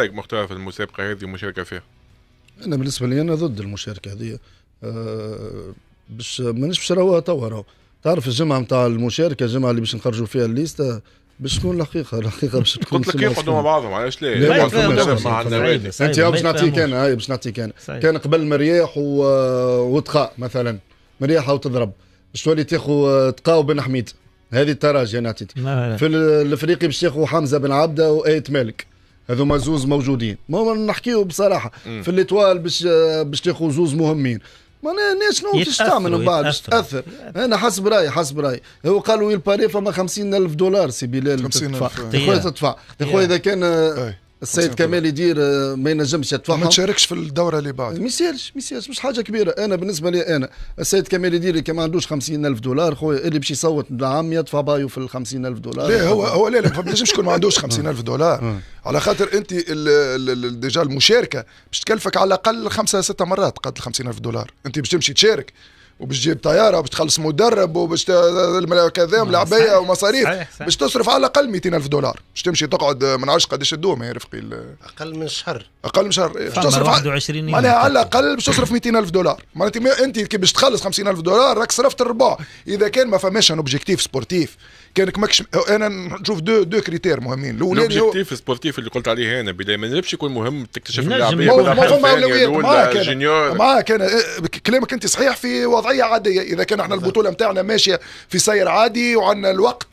رايك مختار في المسابقه هذه ومشاركه فيها؟ انا بالنسبه لي انا ضد المشاركه هذه أه باش مانيش باش راهو توا تعرف الجمعه نتاع المشاركه الجمعه اللي باش نخرجوا فيها الليسته باش تكون الحقيقه الحقيقه باش تكون قلت لك يقعدوا مع بعضهم علاش لا, لا, انت باش نعطيك انا باش نعطيك انا كان قبل مرياح وتقا آه، وتقاء مثلا مرياح وتضرب باش تولي تاخذ آه، تقا وبن حميد هذه التراجي انا في الافريقي باش تاخذ حمزه بن عبده وايت مالك هذوما زوز موجودين ما نحكيو بصراحه م. في الاطوال باش باش تاخذ زوز مهمين ما الناس شنو باش تعمل من بعد تاثر انا حسب رايي حسب رايي هو قالوا الباري فما 50000 دولار سي بلال تدفع خويا تدفع خويا اذا كان السيد كمال يدير آه، ما ينجمش يتفحم ما تشاركش في الدوره اللي بعد ما يسالش ما يسالش مش حاجه كبيره انا بالنسبه لي انا السيد كمال يدير اللي ما عندوش 50000 دولار خويا اللي باش يصوت نعم يدفع بايو في ال 50000 دولار لا هو هو لا لا ما ينجمش يكون ما عندوش 50000 دولار اه. على خاطر انت ديجا المشاركه باش تكلفك على الاقل خمسه سته مرات قد ال 50000 دولار انت باش تمشي تشارك وباش تجيب طياره وباش تخلص مدرب وباش كذا نعم، ملعبيه ومصاريف باش تصرف على الاقل 200 الف دولار باش تمشي تقعد من عرش قداش الدوم يا رفقي اقل من شهر اقل من شهر باش تصرف 21 معناها على الاقل باش تصرف 200 الف دولار معناتها انت كي باش تخلص الف دولار راك صرفت الربع اذا كان ما فماش ان اوبجيكتيف سبورتيف كانك ماكش انا نشوف دو دو كريتير مهمين الاولى الاوبجيكتيف سبورتيف اللي قلت عليه انا بدايه ما نجمش يكون مهم تكتشف اللاعبين ولا معاك انا إيه، كلامك انت صحيح في وضعيه طبيعيه عاديه اذا كان احنا البطوله نتاعنا ماشيه في سير عادي وعندنا الوقت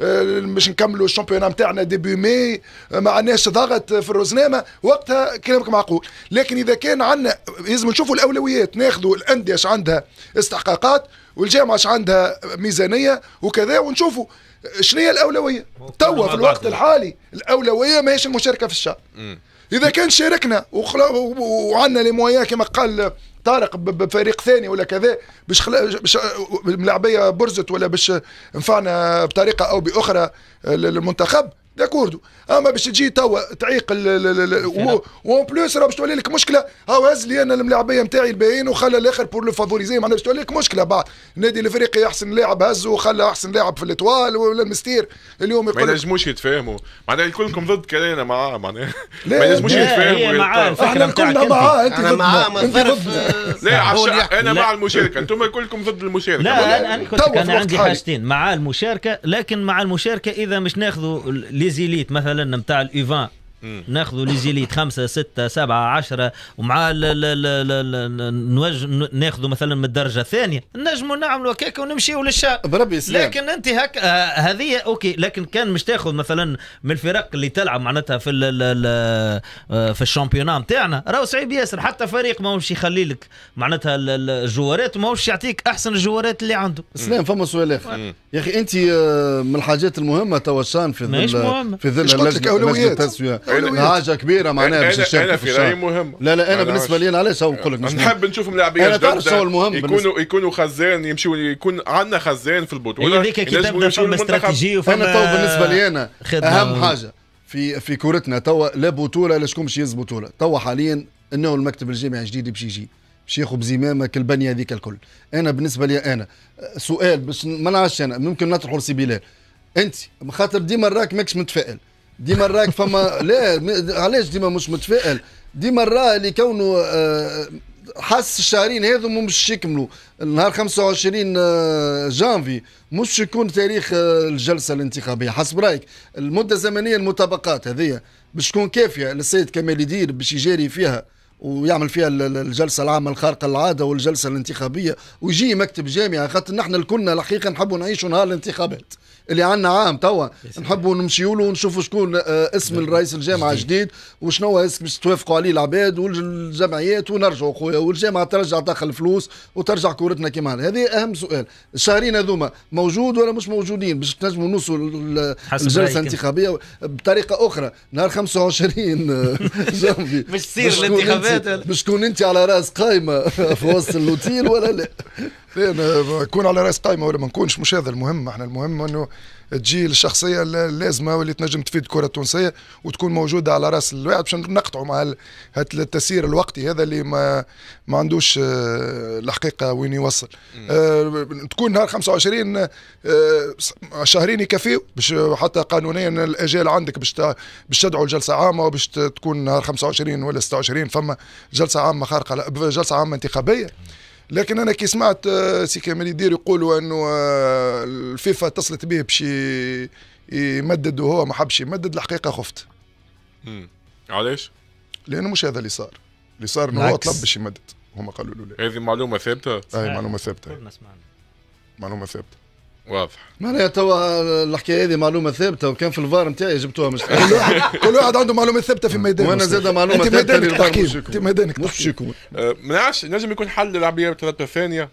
آه، باش نكملوا الشامبيون نتاعنا ديبي مي آه، ما عندناش ضغط في الروزنامه وقتها كلامك معقول لكن اذا كان عندنا لازم نشوفوا الاولويات ناخذوا الانديه عندها استحقاقات والجامعه اش عندها ميزانيه وكذا ونشوفوا شنو هي الاولويه توا في الوقت الحالي الاولويه ماهيش المشاركه في الشعب اذا كان شاركنا وعندنا لي كما قال طارق بفريق ثاني ولا كذا باش باش آه، ملاعبيه برزت ولا باش نفعنا بطريقه او باخرى المنتخب داكوردو اما باش تجي توا تعيق وون بلوس راه باش تولي لك مشكله هاو هز لي انا الملاعبيه نتاعي الباين وخلى الاخر بور لو فافوريزي معناها باش تولي لك مشكله بعد النادي الافريقي احسن لاعب هزه وخلى احسن لاعب في الاطوال ولا المستير اليوم يقول ما ينجموش يتفاهموا معناها كلكم ضد كلامنا معاه معناها ما ينجموش يتفاهموا احنا كلنا معاه انت معاه من ظرف لا انا مع المشاركه انتم كلكم ضد المشاركه لا انا كنت انا عندي حاجتين مع المشاركه لكن مع المشاركه اذا مش ناخذوا ليزيليت مثلا نتاع الايفان ناخذوا لي زيليت خمسه سته سبعه عشره ومع نوجه ناخذوا مثلا من الدرجه الثانيه نجموا نعملوا هكاك ونمشيوا للشارع بربي سلام. لكن انت هك آه، هذه اوكي لكن كان مش تاخذ مثلا من الفرق اللي تلعب معناتها في ال ال آه، في الشامبيونان نتاعنا راهو صعيب ياسر حتى فريق ماهوش يخلي لك معناتها الجوارات ماهوش يعطيك احسن الجوارات اللي عنده سلام فما سؤال اخر يا اخي انت آه، من الحاجات المهمه توا في ظل في ظل اللجنه التسويه حاجه كبيره معناها باش الشباب انا في رايي مهم لا لا انا بالنسبه لي علاش نقول لك نحب نشوف ملاعبين المهم يكونوا يكونوا خزان يمشيوا يكون عندنا خزان في البطوله هذيك كي تبدا فما استراتيجي وفما انا بالنسبه لي انا اهم حاجه في في كورتنا توا لا بطوله لا شكون باش يهز بطوله توا حاليا انه المكتب الجامعي الجديد باش يجي باش ياخذ بزمامك البنيه هذيك الكل انا بالنسبه لي انا سؤال باش ما نعرفش انا ممكن نطرحه لسي بلال انت خاطر ديما راك ماكش متفائل ديما راك فما لا علاش ديما مش متفائل ديما راه اللي كونه آه، حس الشهرين هذو مش يكملوا النهار 25 آه، جانفي مش يكون تاريخ آه، الجلسه الانتخابيه حسب رايك المده الزمنيه المطابقات هذه باش تكون كافيه للسيد كمال يدير باش يجاري فيها ويعمل فيها الجلسه العامه الخارقه العاده والجلسه الانتخابيه ويجي مكتب جامعه خاطر نحن الكلنا الحقيقه نحبوا نعيشوا نهار الانتخابات اللي عندنا عام توا نحبوا نمشيوا له ونشوفوا شكون آه، اسم نعم. الرئيس الجامعه الجديد وشنو اسم باش توافقوا عليه العباد والجمعيات ونرجعوا خويا والجامعه ترجع تدخل فلوس وترجع كورتنا كيما هذه اهم سؤال الشهرين هذوما موجود ولا مش موجودين باش تنجموا نوصلوا الجلسه الانتخابيه بطريقه اخرى نهار 25 آه، جانفي باش تصير الانتخابات مش تكون انت على راس قايمه في وسط اللوتيل ولا لا لا نكون على راس قائمه ولا ما نكونش مش هذا المهم احنا المهم انه تجي الشخصيه اللازمه واللي تنجم تفيد الكره التونسيه وتكون موجوده على راس الواحد باش نقطعوا مع التسيير الوقتي هذا اللي ما ما عندوش آه، الحقيقه وين يوصل اه تكون نهار 25 اه شهرين يكفيو باش حتى قانونيا الاجال عندك باش باش تدعو لجلسه عامه وباش تكون نهار 25 ولا 26 فما جلسه عامه خارقه جلسه عامه انتخابيه لكن انا كي سمعت آه، سي كمال يدير يقولوا انه آه، الفيفا اتصلت به باش يمدد وهو ما حبش يمدد الحقيقه خفت امم علاش لانه مش هذا اللي صار اللي صار انه هو طلب باش يمدد هما قالوا له لا هذه معلومه ثابته اي معلومه ثابته كلنا سمعنا معلومه ثابته واضح معناها توا الحكايه هذه معلومه ثابته وكان في الفار نتاعي جبتوها مش كل واحد كل واحد عنده معلومه ثابته في ميدانه وانا زاد معلومه ثابته في ميدانك تحكي ميدانك مش يكون أه، ما نعرفش نجم يكون حل للعبيه بثلاثه ثانيه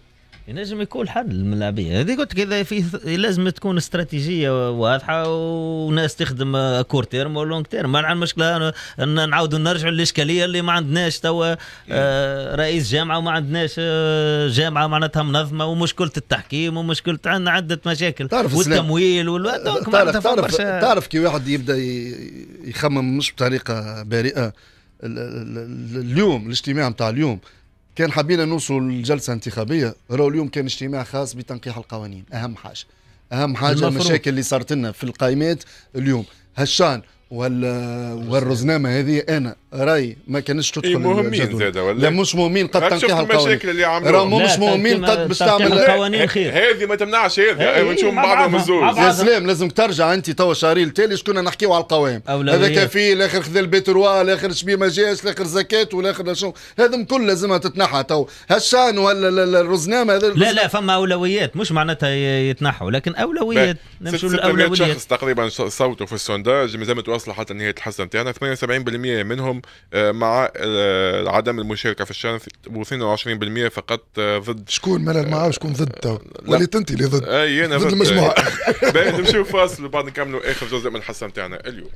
ينجم يكون حل الملاعبيه هذه قلت كذا في لازم تكون استراتيجيه واضحه وناس تخدم كور تيرم ولونج تيرم ما عندنا مشكله ان نعاودوا نرجعوا للاشكاليه اللي ما عندناش توا آه، رئيس جامعه وما عندناش آه، جامعه معناتها منظمه ومشكله التحكيم ومشكله عندنا عده مشاكل تعرف والتمويل وال... تعرف تعرف, تعرف كي واحد يبدا يخمم مش بطريقه بارئة اليوم الاجتماع نتاع اليوم كان حبينا نوصلوا لجلسه انتخابيه راهو اليوم كان اجتماع خاص بتنقيح القوانين اهم حاجه اهم حاجه المشاكل اللي صارت لنا في القائمات اليوم هشان وال والرزنامه هذه انا راي ما كانش تدخل إيه مهمين زاد ولا لا مش مهمين قد تنقيها المشاكل اللي عملوها راهم مش مهمين قد باش تعمل خير هذه ما تمنعش هذه نشوف بعضهم الزوز يا سلام لازم ترجع انت توا شهرين التالي شكون نحكيو على القوائم هذاك في الاخر خذ البيتروا الاخر شبيه ما جاش الاخر زكاه والاخر شنو هذم كل لازمها تتنحى تو هالشان ولا الرزنامه هذا لا لا فما اولويات مش معناتها يتنحوا لكن اولويات نمشوا للاولويات شخص تقريبا صوتوا في السونداج مازال الأصلح حتى إن هي تتحسن 78% منهم آه، مع آه، عدم المشاركة في الشان و22% فقط آه، ضد شكون ما معاه شكون ضد اللي وليت أنت اللي ضد أي أنا ضد المجموعة باهي نمشيو فاصل وبعد نكملوا آخر جزء من الحصة نتاعنا يعني اليوم